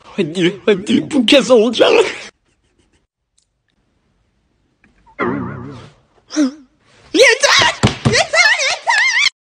한 일꾼께서 오잖아.